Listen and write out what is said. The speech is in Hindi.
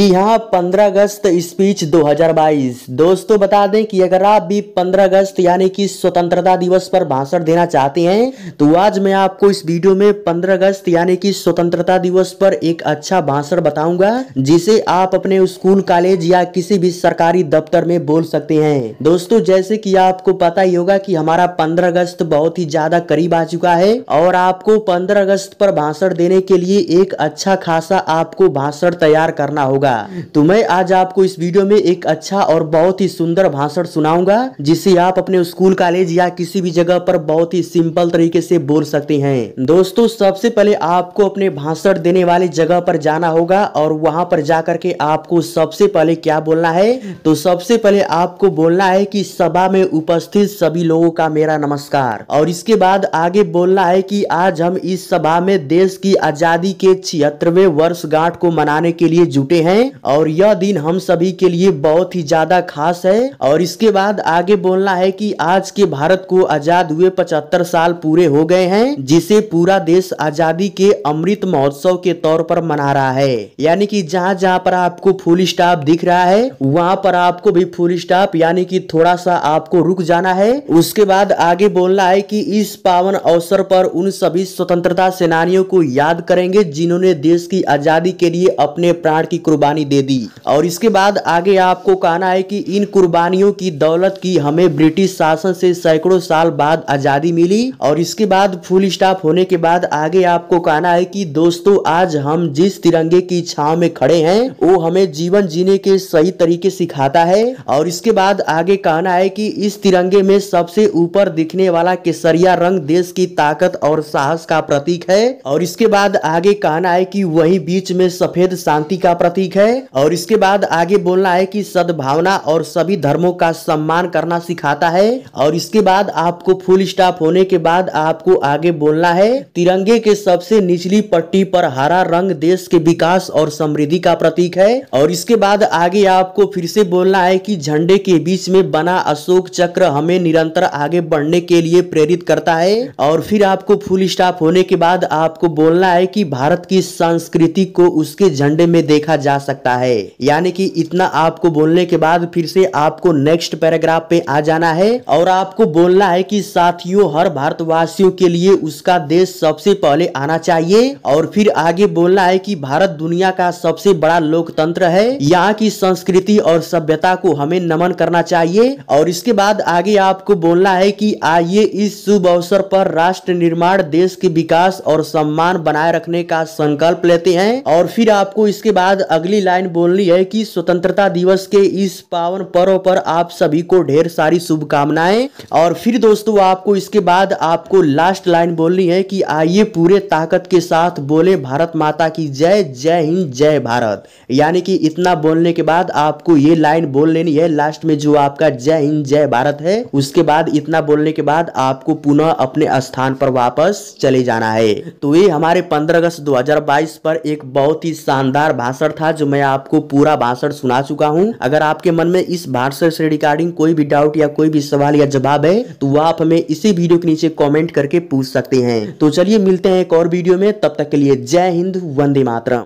जी हाँ 15 अगस्त स्पीच 2022 दोस्तों बता दें कि अगर आप भी 15 अगस्त यानी कि स्वतंत्रता दिवस पर भाषण देना चाहते हैं तो आज मैं आपको इस वीडियो में 15 अगस्त यानी कि स्वतंत्रता दिवस पर एक अच्छा भाषण बताऊंगा जिसे आप अपने स्कूल कॉलेज या किसी भी सरकारी दफ्तर में बोल सकते हैं दोस्तों जैसे की आपको पता ही होगा की हमारा पंद्रह अगस्त बहुत ही ज्यादा करीब आ चुका है और आपको पंद्रह अगस्त पर भाषण देने के लिए एक अच्छा खासा आपको भाषण तैयार करना होगा होगा तो मैं आज आपको इस वीडियो में एक अच्छा और बहुत ही सुंदर भाषण सुनाऊंगा जिसे आप अपने स्कूल कॉलेज या किसी भी जगह पर बहुत ही सिंपल तरीके से बोल सकते हैं दोस्तों सबसे पहले आपको अपने भाषण देने वाली जगह पर जाना होगा और वहाँ पर जाकर के आपको सबसे पहले क्या बोलना है तो सबसे पहले आपको बोलना है की सभा में उपस्थित सभी लोगों का मेरा नमस्कार और इसके बाद आगे बोलना है की आज हम इस सभा में देश की आजादी के छिहत्तरवे वर्षगांठ को मनाने के लिए जुटे हैं हैं और यह दिन हम सभी के लिए बहुत ही ज्यादा खास है और इसके बाद आगे बोलना है कि आज के भारत को आजाद हुए पचहत्तर साल पूरे हो गए हैं जिसे पूरा देश आजादी के अमृत महोत्सव के तौर पर मना रहा है यानी कि जहाँ जहाँ पर आपको फुल स्टाफ दिख रहा है वहाँ पर आपको भी फुल स्टाफ यानी कि थोड़ा सा आपको रुक जाना है उसके बाद आगे बोलना है कि इस पावन अवसर पर उन सभी स्वतंत्रता सेनानियों को याद करेंगे जिन्होंने देश की आजादी के लिए अपने प्राण की कुर्बानी दे दी और इसके बाद आगे आपको कहना है कि इन कुर्बानियों की दौलत की हमें ब्रिटिश शासन से सैकड़ों साल बाद आज़ादी मिली और इसके बाद फुल स्टाफ होने के बाद आगे आपको कहना है कि दोस्तों आज हम जिस तिरंगे की छाव में खड़े हैं वो हमें जीवन जीने के सही तरीके सिखाता है और इसके बाद आगे कहना है कि इस तिरंगे में सबसे ऊपर दिखने वाला केसरिया रंग देश की ताकत और साहस का प्रतीक है और इसके बाद आगे कहना है कि वही बीच में सफेद शांति का प्रतीक ठीक है और इसके बाद आगे बोलना है कि सद्भावना और सभी धर्मों का सम्मान करना सिखाता है और इसके बाद आपको फुल स्टाफ होने के बाद आपको आगे बोलना है तिरंगे के सबसे निचली पट्टी पर हरा रंग देश के विकास और समृद्धि का प्रतीक है और इसके बाद आगे आपको फिर से बोलना है कि झंडे के बीच में बना अशोक चक्र हमें निरंतर आगे बढ़ने के लिए प्रेरित करता है और फिर आपको फुल स्टाफ होने के बाद आपको बोलना है कि भारत की संस्कृति को उसके झंडे में देखा जा सकता है यानी कि इतना आपको बोलने के बाद फिर से आपको नेक्स्ट पैराग्राफ पे आ जाना है और आपको बोलना है कि साथियों हर भारतवासियों के लिए उसका देश सबसे पहले आना चाहिए और फिर आगे बोलना है कि भारत दुनिया का सबसे बड़ा लोकतंत्र है यहाँ की संस्कृति और सभ्यता को हमें नमन करना चाहिए और इसके बाद आगे आपको बोलना है की आइए इस शुभ अवसर पर राष्ट्र निर्माण देश के विकास और सम्मान बनाए रखने का संकल्प लेते हैं और फिर आपको इसके बाद अगली अगली लाइन बोलनी है कि स्वतंत्रता दिवस के इस पावन पर्व पर आप सभी को ढेर सारी शुभकामनाएं और फिर दोस्तों आपको इसके बाद आपको लास्ट लाइन बोलनी है कि आइए पूरे ताकत के साथ बोले भारत माता की जय जय हिंद जय भारत यानी कि इतना बोलने के बाद आपको ये लाइन बोल लेनी है लास्ट में जो आपका जय हिंद जय भारत है उसके बाद इतना बोलने के बाद आपको पुनः अपने स्थान पर वापस चले जाना है तो ये हमारे पंद्रह अगस्त दो पर एक बहुत ही शानदार भाषण था आज मैं आपको पूरा भाषण सुना चुका हूँ अगर आपके मन में इस भाषण से रिगार्डिंग कोई भी डाउट या कोई भी सवाल या जवाब है तो वह आप हमें इसी वीडियो के नीचे कॉमेंट करके पूछ सकते हैं तो चलिए मिलते हैं एक और वीडियो में तब तक के लिए जय हिंद वंदे मातरम